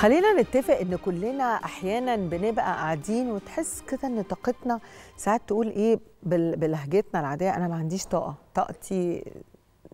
خلينا نتفق ان كلنا احيانا بنبقى قاعدين وتحس كده ان طاقتنا ساعات تقول ايه بلهجتنا العاديه انا ما عنديش طاقه طاقتي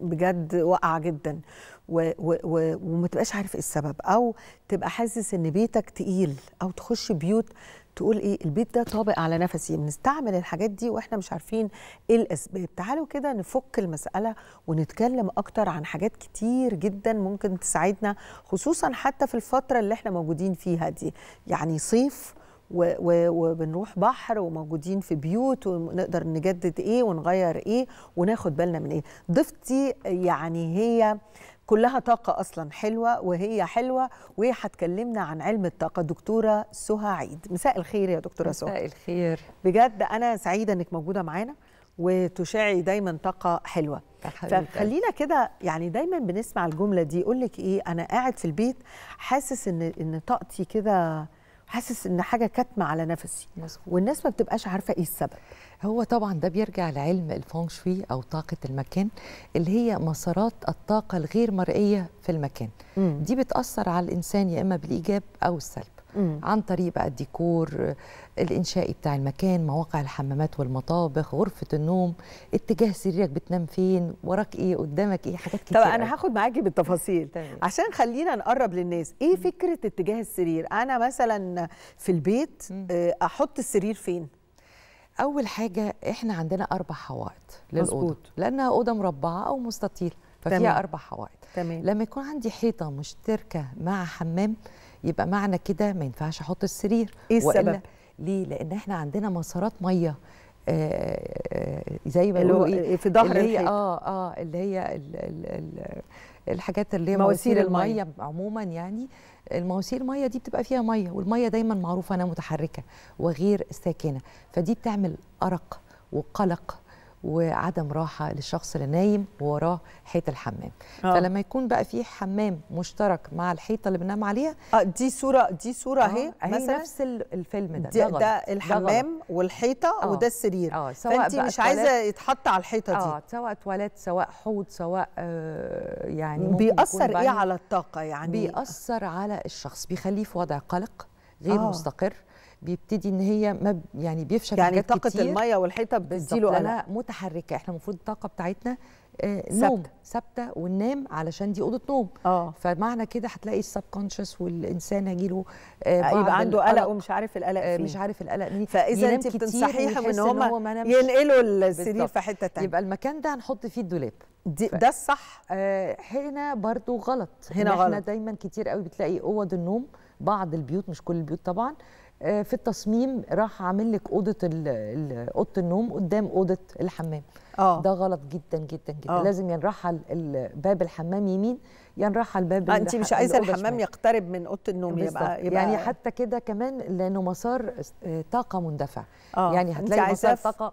بجد واقعه جدا و و و وما تبقاش عارف ايه السبب او تبقى حاسس ان بيتك تقيل او تخش بيوت تقول ايه البيت ده طابق على نفسي بنستعمل الحاجات دي واحنا مش عارفين ايه الاسباب تعالوا كده نفك المساله ونتكلم اكتر عن حاجات كتير جدا ممكن تساعدنا خصوصا حتى في الفتره اللي احنا موجودين فيها دي يعني صيف وبنروح بحر وموجودين في بيوت ونقدر نجدد ايه ونغير ايه وناخد بالنا من ايه ضيفتي يعني هي كلها طاقة أصلا حلوة وهي حلوة وهي هتكلمنا عن علم الطاقة دكتورة سهى عيد مساء الخير يا دكتورة سهى مساء الخير بجد أنا سعيدة إنك موجودة معانا وتشعي دايما طاقة حلوة فخلينا كده يعني دايما بنسمع الجملة دي يقول لك إيه أنا قاعد في البيت حاسس إن إن طاقتي كده حاسس ان حاجه كاتمه على نفسي مزبوط. والناس ما بتبقاش عارفه ايه السبب هو طبعا ده بيرجع لعلم الفونغ شوي او طاقه المكان اللي هي مسارات الطاقه الغير مرئيه في المكان م. دي بتاثر على الانسان يا اما بالايجاب او السلب مم. عن طريق بقى الديكور الانشائي بتاع المكان مواقع الحمامات والمطابخ غرفه النوم اتجاه سريرك بتنام فين وراك ايه قدامك ايه حاجات كتير طب انا هاخد معاكي بالتفاصيل طيب. عشان خلينا نقرب للناس ايه مم. فكره اتجاه السرير انا مثلا في البيت آه، احط السرير فين اول حاجه احنا عندنا اربع حوائط للاوضه لانها اوضه مربعه او مستطيله ففيها تمام. اربع حوائط تمام. لما يكون عندي حيطه مشتركه مع حمام يبقى معنى كده ما ينفعش احط السرير ايه السبب ليه لان احنا عندنا مسارات ميه آه، آه، زي ما بيقولوا ايه في ظهر اللي هي اه اه اللي هي الـ الـ الـ الحاجات اللي هي مواسير الميه عموما يعني المواسير الميه دي بتبقى فيها ميه والميه دايما معروفه انها متحركه وغير ساكنه فدي بتعمل ارق وقلق وعدم راحه للشخص اللي نايم ووراه حيط الحمام أوه. فلما يكون بقى في حمام مشترك مع الحيطه اللي بننام عليها آه دي صوره دي صوره آه، اهي مثلا نفس الفيلم ده ده, ده, ده الحمام ده والحيطه أوه. وده السرير آه. سواء فانت مش عايزه يتحط على الحيطه دي اه سواء تواليت سواء حوض سواء آه يعني بيأثر ايه على الطاقه يعني بيأثر على الشخص بيخليه في وضع قلق غير أوه. مستقر بيبتدي ان هي ما يعني بيفشل يعني طاقه كتير الميه والحيطه بتديله لا متحركه احنا المفروض الطاقه بتاعتنا آه، نوم ثابته وننام علشان دي اوضه نوم اه فمعنى كده هتلاقي السب كونشس والانسان هيجيله آه،, آه يبقى عنده قلق ومش عارف القلق آه، فين مش عارف القلق مين فاذا انت بتنصحيهم ان هم ينقلوا السرير في حته ثانيه يبقى المكان ده هنحط فيه الدولاب دي ده الصح آه هنا برضو غلط هنا غلط احنا دايما كتير قوي بتلاقي اوض النوم بعض البيوت مش كل البيوت طبعا آه، في التصميم راح عامل لك اوضه اوضه النوم قدام اوضه الحمام أوه. ده غلط جدا جدا جدا أوه. لازم ينرحل باب الحمام يمين ينرحل باب آه، انت مش عايزه الحمام يقترب من اوضه النوم يبقى, يبقى يعني حتى كده كمان لانه مسار آه، طاقه مندفع أوه. يعني هتلاقي مسار طاقه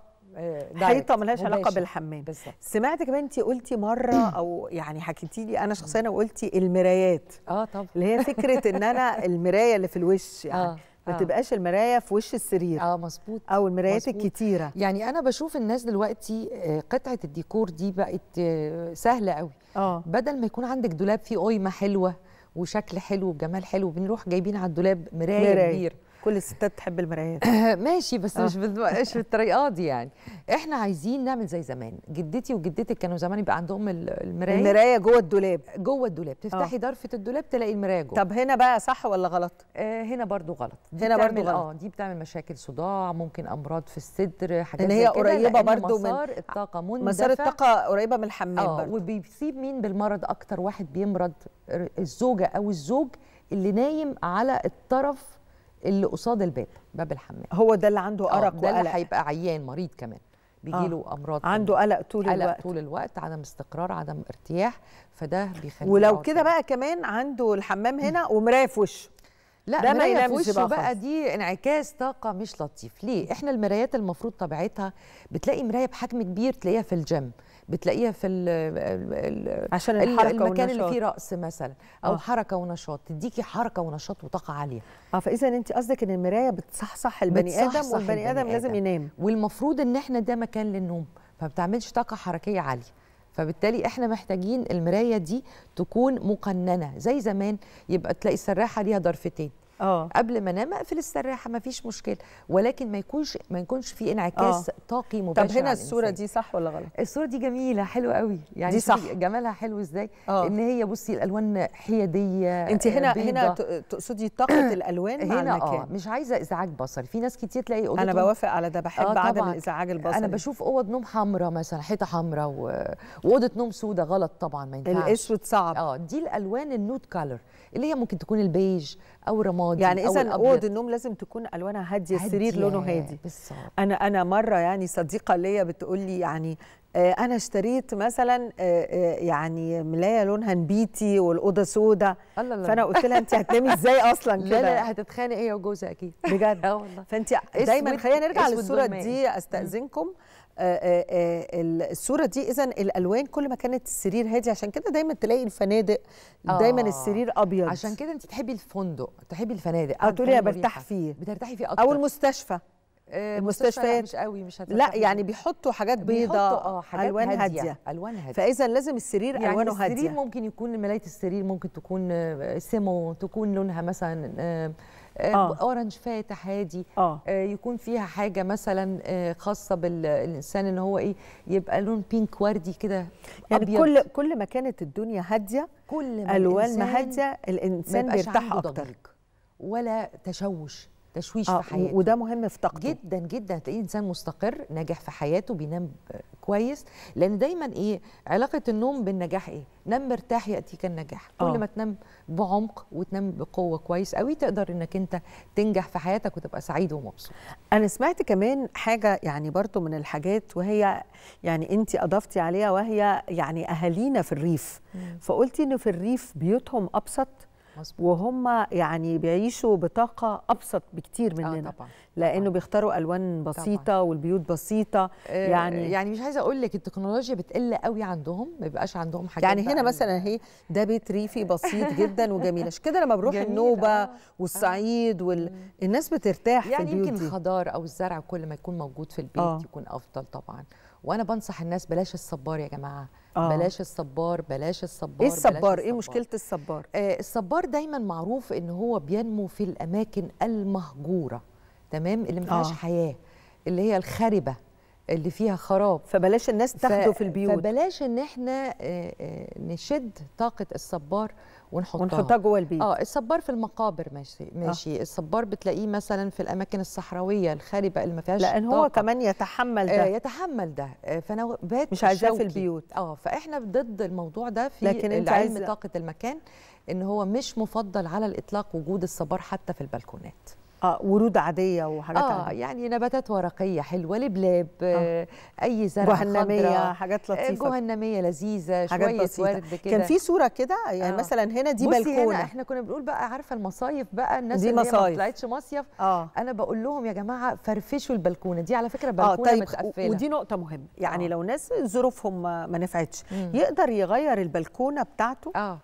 حيطه ملهاش علاقه بالحمام بالزبط. سمعت كمان انت قلتي مره او يعني حكيتي لي انا شخصيا وقلتي المرايات اه طبعا اللي هي فكره ان انا المرايه اللي في الوش يعني آه. ما آه. تبقاش المرايه في وش السرير اه مظبوط او المرايات الكتيره يعني انا بشوف الناس دلوقتي آه، قطعه الديكور دي بقت آه، سهله قوي آه. بدل ما يكون عندك دولاب فيه قيمه حلوه وشكل حلو وجمال حلو بنروح جايبين على الدولاب مرايه كبيره كل الستات تحب المرايات ماشي بس آه. مش مش بالطريقه آه، دي يعني احنا عايزين نعمل زي زمان جدتي وجدتك كانوا زمان يبقى عندهم المرايه المرايه جوه الدولاب جوه الدولاب تفتحي آه. درفه الدولاب تلاقي المرايه جوه طب هنا بقى صح ولا غلط آه هنا برضو غلط دي هنا برضو غلط اه دي بتعمل مشاكل صداع ممكن امراض في الصدر حاجات ان هي قريبه برضو من مسار الطاقه مندفع مسار الطاقه قريبه من الحمام اه وبيصيب مين بالمرض اكتر واحد بيمرض الزوجه او الزوج اللي نايم على الطرف اللي قصاد الباب باب الحمام هو ده اللي عنده آه، ارق ده اللي هيبقى عيان مريض كمان بيجيله آه. امراض عنده قلق طول قلق الوقت طول الوقت عدم استقرار عدم ارتياح فده بيخليه ولو كده بقى كمان عنده الحمام هنا ومرايه في وشه لا ده ما ينامش بقى, بقى دي انعكاس طاقه مش لطيف ليه احنا المرايات المفروض طبيعتها بتلاقي مرايه بحجم كبير تلاقيها في الجيم بتلاقيها في ال الـ عشان الحركه المكان ونشاط. اللي فيه رقص مثلا او أوه. حركه ونشاط تديكي حركه ونشاط وطاقه عاليه اه فاذا انت قصدك ان المرايه بتصحصح البني ادم والبني ادم لازم ينام والمفروض ان احنا ده مكان للنوم فما بتعملش طاقه حركيه عاليه فبالتالي احنا محتاجين المرايه دي تكون مقننه زي زمان يبقى تلاقي السراحه ليها ضرفتين أوه. قبل ما انام اقفل السراحه ما فيش مشكله ولكن ما يكونش ما يكونش في انعكاس أوه. طاقي مباشر طب هنا الصوره دي صح ولا غلط الصوره دي جميله حلوه قوي يعني دي صح جمالها حلو ازاي أوه. ان هي بصي الالوان حياديه انت هنا آه، بيضة. هنا تقصدي طاقه الالوان مع آه، المكان آه. مش عايزه ازعاج بصري في ناس كتير تلاقي انا بوافق على ده بحب آه عدم الازعاج البصري انا بشوف اوض نوم حمراء مثلا حيطه حمراء واوضه نوم سوداء غلط طبعا ما ينفعش الاسود صعب اه دي الالوان النود كالر اللي هي ممكن تكون البيج او رمادي يعني اذا اوض النوم لازم تكون الوانها هاديه السرير لونه هادي بالظبط انا انا مره يعني صديقه ليا بتقول لي يعني آه، انا اشتريت مثلا آه، آه، يعني ملايه لونها نبيتي والاوضه سودا الله فانا قلت لها انت هتنامي ازاي اصلا كده لا لا هتتخانق هي وجوزها اكيد بجد اه والله فانت دايما خلينا نرجع للصوره دي استاذنكم الصوره دي اذا الالوان كل ما كانت السرير هادي عشان كده دايما تلاقي الفنادق دايما السرير ابيض عشان كده انت تحبي الفندق تحبي الفنادق اه تقولي انا برتاح فيه بترتاحي فيه اكتر او المستشفى آه، المستشفيات مش قوي مش لا يعني بيحطوا حاجات بيضاء اه حاجات الوان هاديه, هادية. الوان هاديه فاذا لازم السرير يعني الوانه هاديه السرير ممكن يكون ملايه السرير ممكن تكون آه، سيمو تكون لونها مثلا آه،, آه اورنج فاتح هادي آه. آه يكون فيها حاجه مثلا آه خاصه بالانسان ان هو ايه يبقى لون بينك وردي كده يعني أبيض. كل كل ما كانت الدنيا هاديه كل ما الوان هاديه الانسان بيرتاح اكتر ولا تشوش تشويش آه في حياته وده مهم في طاقته جدا جدا هتلاقيه انسان مستقر ناجح في حياته بينام كويس لان دايما ايه علاقه النوم بالنجاح ايه نام مرتاح ياتيك النجاح كل آه. ما تنام بعمق وتنام بقوه كويس قوي تقدر انك انت تنجح في حياتك وتبقى سعيد ومبسوط انا سمعت كمان حاجه يعني برضو من الحاجات وهي يعني انت اضفتي عليها وهي يعني اهالينا في الريف فقلتي انه في الريف بيوتهم ابسط وهم يعني بيعيشوا بطاقه ابسط بكتير آه، مننا آه طبعا. لانه طبعا. بيختاروا الوان بسيطه طبعا. والبيوت بسيطه آه يعني يعني مش عايزه اقول لك التكنولوجيا بتقل قوي عندهم ما بيبقاش عندهم حاجات يعني هنا مثلا أهي ده بيت ريفي بسيط جدا وجميل عشان كده لما بروح النوبه آه، آه. والصعيد وال... الناس بترتاح يعني في البيوت يمكن الخضار او الزرع كل ما يكون موجود في البيت آه. يكون افضل طبعا وانا بنصح الناس بلاش الصبار يا جماعه آه. بلاش الصبار بلاش الصبار ايه الصبار, ايه مشكله الصبار آه الصبار دايما معروف ان هو بينمو في الاماكن المهجوره تمام اللي ما آه. فيهاش آه. حياه اللي هي الخربه اللي فيها خراب فبلاش الناس تاخده ف... في البيوت فبلاش ان احنا آه، آه، نشد طاقه الصبار ونحطها ونحطها جوه البيت اه الصبار في المقابر ماشي آه. ماشي آه. الصبار بتلاقيه مثلا في الاماكن الصحراويه الخاربه اللي ما فيهاش لان هو طاقة. كمان يتحمل ده آه يتحمل ده فانا آه، فنوبات مش عايزاه في البيوت اه فاحنا ضد الموضوع ده في لكن انت علم عايز... طاقه المكان ان هو مش مفضل على الاطلاق وجود الصبار حتى في البلكونات اه ورود عاديه وحاجات اه عادية. يعني نباتات ورقيه حلوه لبلاب آه. آه، اي زرع جهنميه حاجات آه، لطيفه جهنميه لذيذه شويه بسيطة. ورد كده كان في صوره كده يعني آه. مثلا هنا دي بلكونه هنا احنا كنا بنقول بقى عارفه المصايف بقى الناس دي اللي مصايف. ما طلعتش مصيف آه. انا بقول لهم يا جماعه فرفشوا البلكونه دي على فكره آه، بلكونه آه طيب متقفله ودي نقطه مهمه يعني آه. لو ناس ظروفهم ما نفعتش يقدر يغير البلكونه بتاعته آه.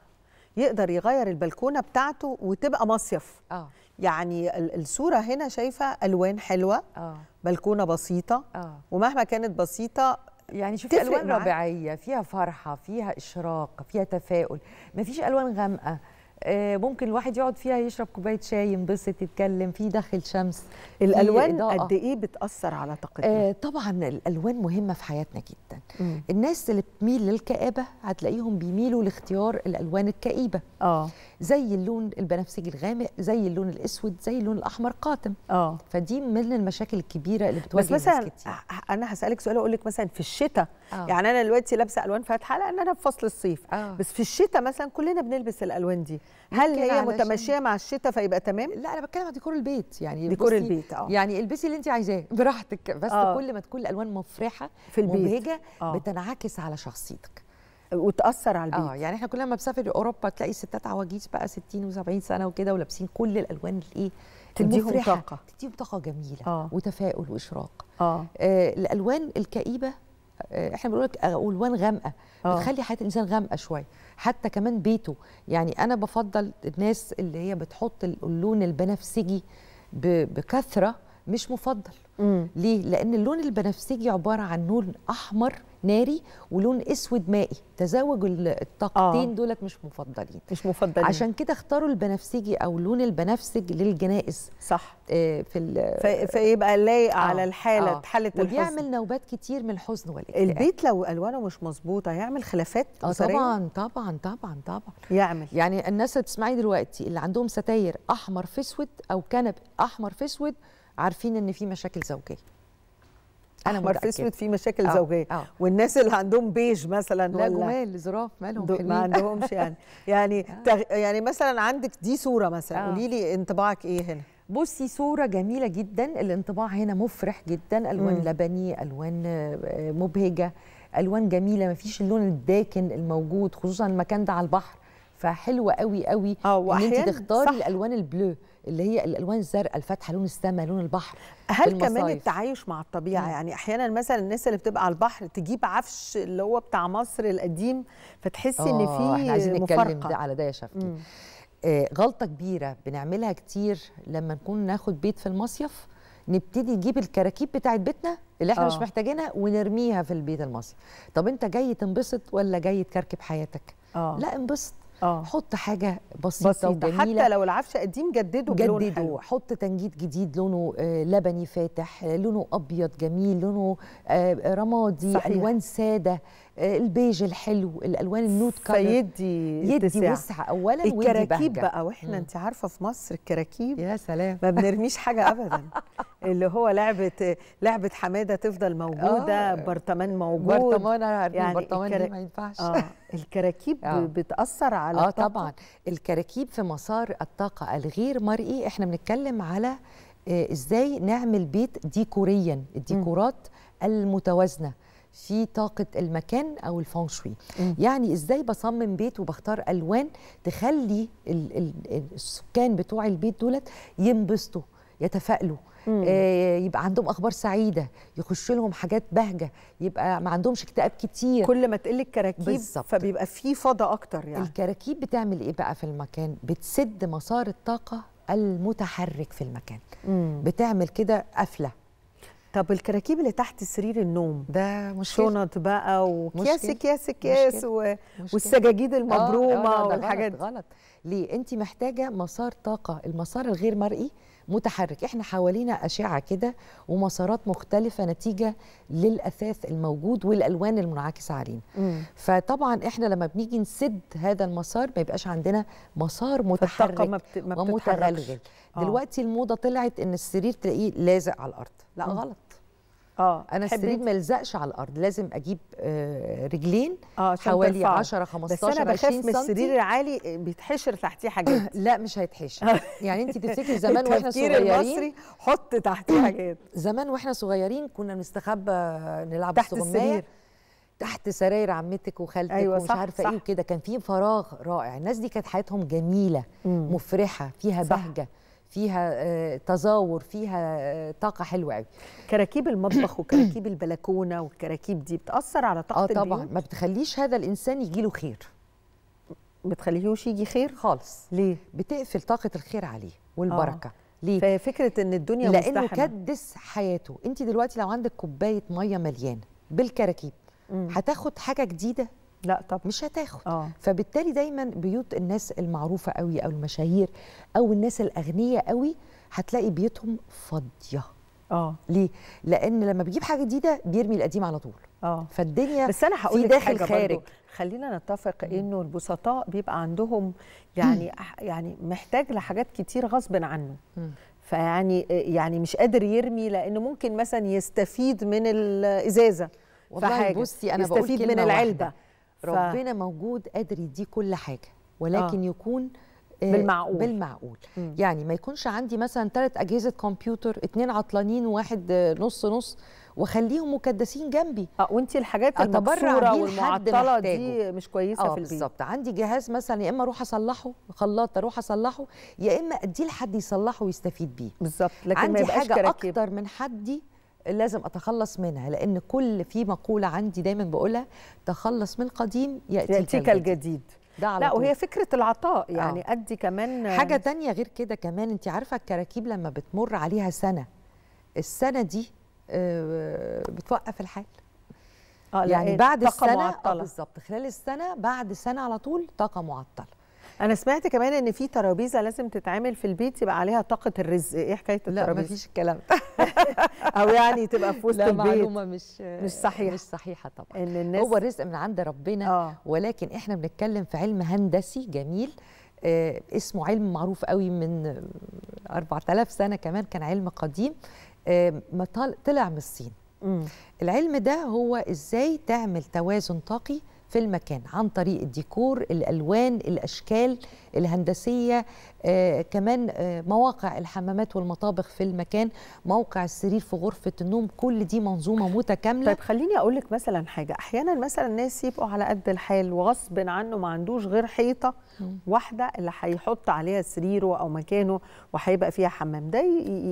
يقدر يغير البلكونه بتاعته وتبقى مصيف آه. يعني الصوره هنا شايفه الوان حلوه آه. بلكونه بسيطه آه. ومهما كانت بسيطه يعني شوفي الوان ربيعيه فيها فرحه فيها اشراق فيها تفاؤل مفيش الوان غامقه آه، ممكن الواحد يقعد فيها يشرب كوبايه شاي ينبسط يتكلم في دخل شمس الالوان قد ايه بتاثر على طاقتنا آه طبعا الالوان مهمه في حياتنا جدا مم. الناس اللي بتميل للكآبه هتلاقيهم بيميلوا لاختيار الالوان الكئيبه اه زي اللون البنفسجي الغامق زي اللون الاسود زي اللون الاحمر قاتم اه فدي من المشاكل الكبيره اللي بتواجه بس مثلا كتير. انا هسالك سؤال اقول لك مثلا في الشتاء أوه. يعني انا دلوقتي لابسه الوان فاتحه لان انا في فصل الصيف أوه. بس في الشتاء مثلا كلنا بنلبس الالوان دي هل هي متماشيه مع الشتاء فيبقى تمام لا انا بتكلم عن ديكور البيت يعني ديكور البيت اه يعني البسي اللي انت عايزاه براحتك بس أوه. كل ما تكون الالوان مفرحه في البيت مبهجه أوه. بتنعكس على شخصيتك وتاثر على البيت اه يعني احنا كل ما بسافر اوروبا تلاقي ستات عواجيز بقى 60 و70 سنه وكده ولابسين كل الالوان الايه تديهم طاقه تديهم طاقه جميله أوه. وتفاؤل واشراق أوه. آه الالوان الكئيبه احنا بنقول لك آه، الوان غامقه آه. بتخلي حياه الانسان غامقه شويه حتى كمان بيته يعني انا بفضل الناس اللي هي بتحط اللون البنفسجي بكثره مش مفضل مم. ليه لان اللون البنفسجي عباره عن لون احمر ناري ولون اسود مائي تزاوج الطاقتين آه. دولت مش مفضلين مش مفضلين عشان كده اختاروا البنفسجي او لون البنفسج للجنائز صح آه في فيبقى لايق آه. على الحاله آه. حاله الحزن وبيعمل نوبات كتير من الحزن والاكتئاب البيت لو الوانه مش مظبوطه هيعمل خلافات آه طبعا طبعا طبعا طبعا يعمل يعني الناس اللي بتسمعي دلوقتي اللي عندهم ستاير احمر في اسود او كنب احمر في اسود عارفين ان في مشاكل زوجيه انا احمر في اسود في مشاكل آه، زوجيه أوه. والناس اللي عندهم بيج مثلا لا ولا جمال زراف مالهم حلوين ما عندهمش يعني يعني آه. تغ... يعني مثلا عندك دي صوره مثلا آه. قولي لي انطباعك ايه هنا بصي صورة جميلة جدا الانطباع هنا مفرح جدا ألوان لبني ألوان مبهجة ألوان جميلة مفيش اللون الداكن الموجود خصوصا المكان ده على البحر فحلوة قوي قوي ان انت تختاري الالوان البلو اللي هي الالوان الزرقاء الفاتحه لون السماء لون البحر هل كمان التعايش مع الطبيعه مم. يعني احيانا مثلا الناس اللي بتبقى على البحر تجيب عفش اللي هو بتاع مصر القديم فتحسي ان آه، في احنا عايزين نتكلم ده على ده يا شفتي آه غلطه كبيره بنعملها كتير لما نكون ناخد بيت في المصيف نبتدي نجيب الكراكيب بتاعت بيتنا اللي احنا أوه. مش آه. محتاجينها ونرميها في البيت المصيف طب انت جاي تنبسط ولا جاي تكركب حياتك أوه. لا انبسط أوه. حط حاجه بسيطه, بسيطة وجميله حتى لو العفش قديم جدده جدده حط تنجيد جديد لونه آه، لبني فاتح آه، لونه ابيض جميل لونه آه، رمادي صحيح. الوان ساده آه، البيج الحلو الالوان النود كلر فيدي يدي وسع اولا الكراكيب بقى واحنا انت عارفه في مصر الكراكيب يا سلام ما بنرميش حاجه ابدا اللي هو لعبه لعبه حماده تفضل موجوده آه برطمان موجود برطمان يعني برطمان الكرا... ما ينفعش آه الكراكيب آه بتاثر على اه الكراكيب اه بتاثر علي اه طبعا الكراكيب في مسار الطاقه الغير مرئي احنا بنتكلم على آه، ازاي نعمل بيت ديكوريا الديكورات المتوازنه في طاقه المكان او الفانشوي يعني ازاي بصمم بيت وبختار الوان تخلي السكان بتوع البيت دولت ينبسطوا يتفائلوا آه، يبقى عندهم اخبار سعيده يخش لهم حاجات بهجه يبقى ما عندهمش اكتئاب كتير كل ما تقل الكراكيب بالزبط. فبيبقى في فضا اكتر يعني الكراكيب بتعمل ايه بقى في المكان بتسد مسار الطاقه المتحرك في المكان مم. بتعمل كده قفله طب الكراكيب اللي تحت سرير النوم ده مشكلة شنط بقى وكياس كياس كياس و... والسجاجيد المبرومه آه آه والحاجات غلط, غلط ليه انت محتاجه مسار طاقه المسار الغير مرئي متحرك احنا حوالينا اشعه كده ومسارات مختلفه نتيجه للاثاث الموجود والالوان المنعكسه علينا مم. فطبعا احنا لما بنيجي نسد هذا المسار ما يبقاش عندنا مسار متحرك ما بت... ما ومتغلغل آه. دلوقتي الموضه طلعت ان السرير تلاقيه لازق على الارض لا مم. غلط اه انا السرير ما يلزقش على الارض لازم اجيب آه، رجلين آه حوالي 10 15 بس انا بخاف من السرير العالي بيتحشر تحتيه حاجات لا مش هيتحشر آه. يعني انت تفتكري زمان واحنا صغيرين المصري حط تحتيه حاجات زمان واحنا صغيرين كنا نستخبى نلعب تحت السرير تحت سراير عمتك وخالتك أيوة ومش صح عارفه صح ايه وكده كان في فراغ رائع الناس دي كانت حياتهم جميله مم. مفرحه فيها صح بهجه فيها آه، تزاور فيها آه، طاقه حلوه قوي كراكيب المطبخ وكراكيب البلكونه والكراكيب دي بتاثر على طاقه اه طبعا البيوت؟ ما بتخليش هذا الانسان يجي له خير ما بتخليهوش يجي خير خالص ليه بتقفل طاقه الخير عليه والبركه آه. ليه؟ ففكره ان الدنيا لانه مزدحمه لانه كدس حياته، انت دلوقتي لو عندك كوبايه ميه مليانه بالكراكيب هتاخد حاجه جديده لا طب مش هتاخد أوه. فبالتالي دايما بيوت الناس المعروفه قوي او المشاهير او الناس الاغنياء قوي هتلاقي بيوتهم فاضيه اه ليه لان لما بيجيب حاجه جديده بيرمي القديم على طول اه فالدنيا بس انا هقول داخل خارج برضو. خلينا نتفق انه البسطاء بيبقى عندهم يعني يعني محتاج لحاجات كتير غصب عنه فيعني يعني مش قادر يرمي لانه ممكن مثلا يستفيد من الازازه والله بصي انا بقول يستفيد من العلبه واحدة. ربنا موجود قادر يديه كل حاجه ولكن آه. يكون آه، بالمعقول بالمعقول مم. يعني ما يكونش عندي مثلا ثلاث اجهزه كمبيوتر اتنين عطلانين وواحد آه، نص نص وخليهم مكدسين جنبي اه وانت الحاجات المكسوره والمعطله دي مش كويسه آه في البيت بالظبط عندي جهاز مثلا يا اما اروح اصلحه خلاط اروح اصلحه يا اما اديه لحد يصلحه ويستفيد بيه بالظبط لكن عندي ما يبقاش حاجه كراكب. اكتر من حدي لازم اتخلص منها لان كل في مقوله عندي دايما بقولها تخلص من القديم ياتيك, يأتيك الجديد, الجديد. ده على لا طول. وهي فكره العطاء آه. يعني آه. ادي كمان حاجه تانية غير كده كمان انت عارفه الكراكيب لما بتمر عليها سنه السنه دي آه، بتوقف الحال آه يعني إيه؟ بعد السنه آه، بالظبط خلال السنه بعد سنه على طول طاقه معطله انا سمعت كمان ان في ترابيزه لازم تتعمل في البيت يبقى عليها طاقه الرزق ايه حكايه الترابيزه لا مفيش الكلام او يعني تبقى في وسط لا معلومه مش مش صحيحه مش صحيحه طبعا إن الناس هو الرزق من عند ربنا آه. ولكن احنا بنتكلم في علم هندسي جميل آه اسمه علم معروف قوي من 4000 سنه كمان كان علم قديم آه طلع من الصين العلم ده هو ازاي تعمل توازن طاقي في المكان عن طريق الديكور الالوان الاشكال الهندسيه آه، كمان آه، مواقع الحمامات والمطابخ في المكان موقع السرير في غرفه النوم كل دي منظومه متكامله طيب خليني اقول لك مثلا حاجه احيانا مثلا الناس يبقوا على قد الحال وغصب عنه ما عندوش غير حيطه واحده اللي هيحط عليها سريره او مكانه وهيبقى فيها حمام ده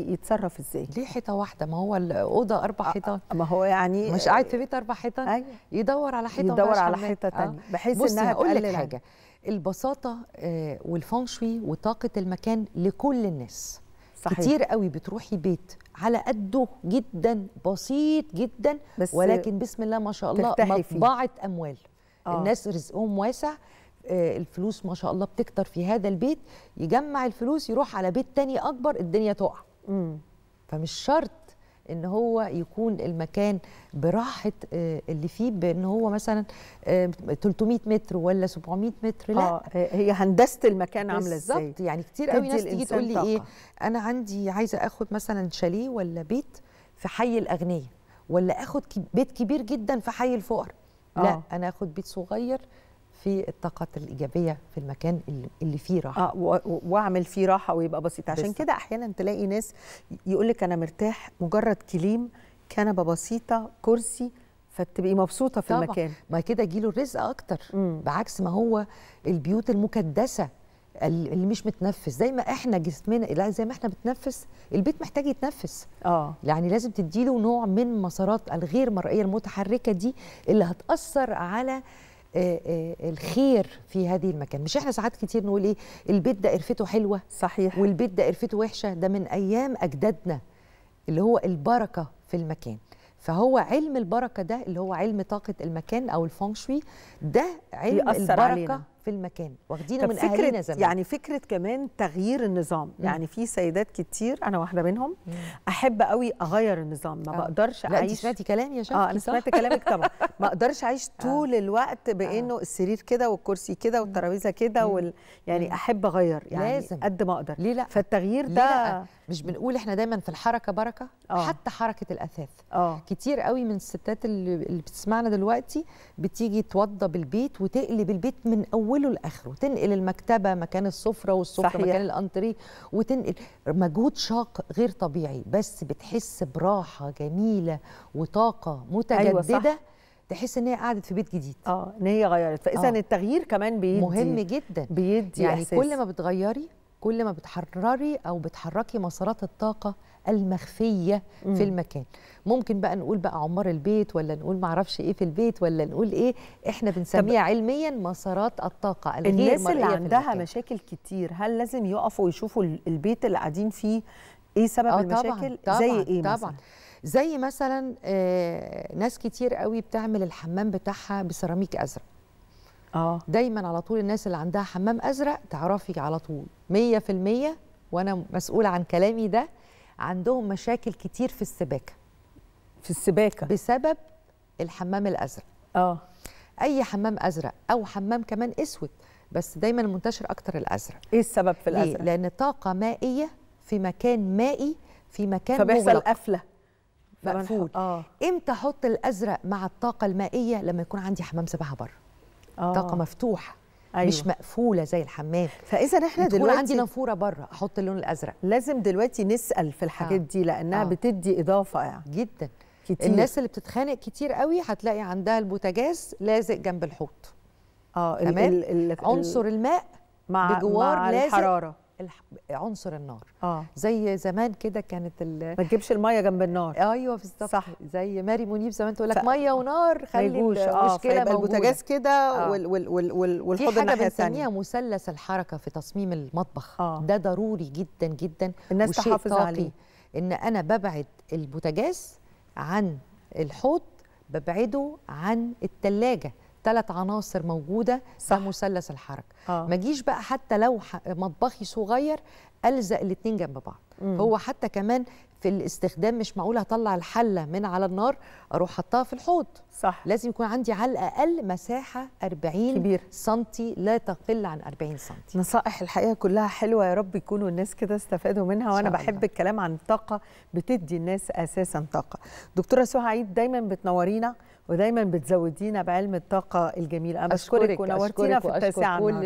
يتصرف ازاي ليه حيطه واحده ما هو الاوضه اربع آه، حيطان ما هو يعني مش قاعد في بيت اربع حيطان أيوة. يدور على حيطه يدور على حيطه تانية بحيث انها تقلل لك حاجه البساطه آه، والفانشوي وطاقه المكان لكل الناس صحيح. كتير قوي بتروحي بيت على قده جدا بسيط جدا بس ولكن بسم الله ما شاء الله مطبعه اموال آه. الناس رزقهم واسع آه، الفلوس ما شاء الله بتكتر في هذا البيت يجمع الفلوس يروح على بيت تاني اكبر الدنيا تقع مم. فمش شرط ان هو يكون المكان براحه آه، اللي فيه بان هو مثلا 300 آه، متر ولا 700 متر لا آه هي هندسه المكان عامله ازاي بالظبط يعني كتير قوي ناس تيجي تقول لي ايه انا عندي عايزه اخد مثلا شاليه ولا بيت في حي الاغنياء ولا اخد بيت كبير جدا في حي الفقراء لا آه. انا اخد بيت صغير في الطاقة الايجابيه في المكان اللي فيه راحه اه واعمل فيه راحه ويبقى بسيط عشان كده احيانا تلاقي ناس يقول لك انا مرتاح مجرد كليم كنبه بسيطه كرسي فتبقي مبسوطه في طبعا. المكان ما كده جيله الرزق اكتر مم. بعكس ما هو البيوت المكدسه اللي مش متنفس زي ما احنا جسمنا لا زي ما احنا بتنفس البيت محتاج يتنفس اه يعني لازم تديله نوع من مسارات الغير مرئيه المتحركه دي اللي هتاثر على آه، آه، الخير في هذه المكان مش احنا ساعات كتير نقول ايه البيت ده قرفته حلوه صحيح والبيت ده قرفته وحشه ده من ايام اجدادنا اللي هو البركه في المكان فهو علم البركه ده اللي هو علم طاقه المكان او الفونشوي ده علم البركه علينا. في المكان واخدينه من اهالينا زمان يعني فكره كمان تغيير النظام مم. يعني في سيدات كتير انا واحده منهم مم. احب قوي اغير النظام ما آه. بقدرش لا اعيش سمعتي كلام يا شباب اه انا سمعت كلامك طبعا ما اقدرش اعيش آه. طول آه. الوقت بانه آه. السرير كده والكرسي كده والترابيزه كده وال... يعني مم. احب اغير يعني لازم. قد ما اقدر ليه لا فالتغيير ده لا. مش بنقول احنا دايما في الحركه بركه أوه. حتى حركه الاثاث أوه. كتير قوي من الستات اللي بتسمعنا دلوقتي بتيجي توضب البيت وتقلب البيت من اول اوله لاخره تنقل المكتبه مكان السفره والسفره صحيح. مكان الانتريه وتنقل مجهود شاق غير طبيعي بس بتحس براحه جميله وطاقه متجدده أيوة صح. تحس ان هي قعدت في بيت جديد اه ان هي غيرت فاذا آه. التغيير كمان بيدي مهم جدا بيدي يعني أحساس. كل ما بتغيري كل ما بتحرري او بتحركي مسارات الطاقه المخفيه مم. في المكان ممكن بقى نقول بقى عمار البيت ولا نقول معرفش ايه في البيت ولا نقول ايه احنا بنسميها علميا مسارات الطاقه الناس اللي عندها مشاكل كتير هل لازم يقفوا ويشوفوا البيت اللي قاعدين فيه ايه سبب آه المشاكل طبعًا زي ايه طبعًا مثلا زي مثلا آه ناس كتير قوي بتعمل الحمام بتاعها بسيراميك ازرق اه دايما على طول الناس اللي عندها حمام ازرق تعرفي على طول 100% وانا مسؤوله عن كلامي ده عندهم مشاكل كتير في السباكه في السباكه بسبب الحمام الازرق اه اي حمام ازرق او حمام كمان اسود بس دايما المنتشر اكتر الازرق ايه السبب في الازرق لان طاقه مائيه في مكان مائي في مكان فبيحصل قفله مقفول آه. امتى احط الازرق مع الطاقه المائيه لما يكون عندي حمام سباحه بره آه. طاقه مفتوحه أيوة. مش مقفوله زي الحمام فاذا احنا دلوقتي عندي نافوره بره احط اللون الازرق لازم دلوقتي نسال في الحاجات آه. دي لانها آه. بتدي اضافه يعني. جدا كتير. الناس اللي بتتخانق كتير قوي هتلاقي عندها البوتاجاز لازق جنب الحوت اه تمام عنصر الماء مع بجوار مع لازق الحراره عنصر النار آه. زي زمان كده كانت ال... ما تجيبش الميه جنب النار ايوه في الصف صح زي ماري منيب زمان تقول لك ف... ميه ونار خلي آه، المشكله آه. البوتاجاز كده آه. وال... وال... وال... والحوض الناحيه الثانيه بنسميها مثلث الحركه في تصميم المطبخ آه. ده ضروري جدا جدا الناس تحافظ عليه ان انا ببعد البوتاجاز عن الحوض ببعده عن الثلاجه ثلاث عناصر موجوده صح. مثلث الحركة آه. ما جيش بقى حتى لو مطبخي صغير الزق الاثنين جنب بعض مم. هو حتى كمان في الاستخدام مش معقول هطلع الحله من على النار اروح حطها في الحوض صح لازم يكون عندي على الاقل مساحه 40 كبير. سنتي لا تقل عن 40 سنتي نصائح الحقيقه كلها حلوه يا رب يكونوا الناس كده استفادوا منها وانا بحب الله. الكلام عن الطاقه بتدي الناس اساسا طاقه دكتوره سهى عيد دايما بتنورينا ودايما بتزودينا بعلم الطاقه الجميل انا بشكرك ونورتينا في التاسعه كل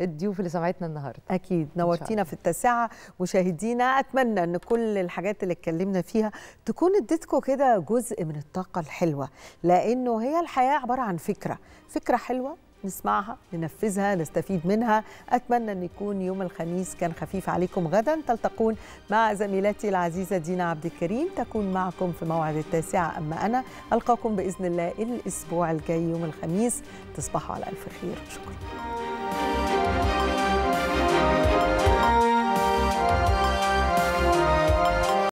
الضيوف اللي سمعتنا النهارده اكيد نورتينا في التاسعه مشاهدينا اتمنى ان كل الحاجات اللي اتكلمنا فيها تكون اديتكم كده جزء من الطاقه الحلوه لانه هي الحياه عباره عن فكره فكره حلوه نسمعها ننفذها نستفيد منها أتمنى أن يكون يوم الخميس كان خفيف عليكم غدا تلتقون مع زميلتي العزيزة دينا عبد الكريم تكون معكم في موعد التاسعة أما أنا ألقاكم بإذن الله الأسبوع الجاي يوم الخميس تصبحوا على ألف خير شكرا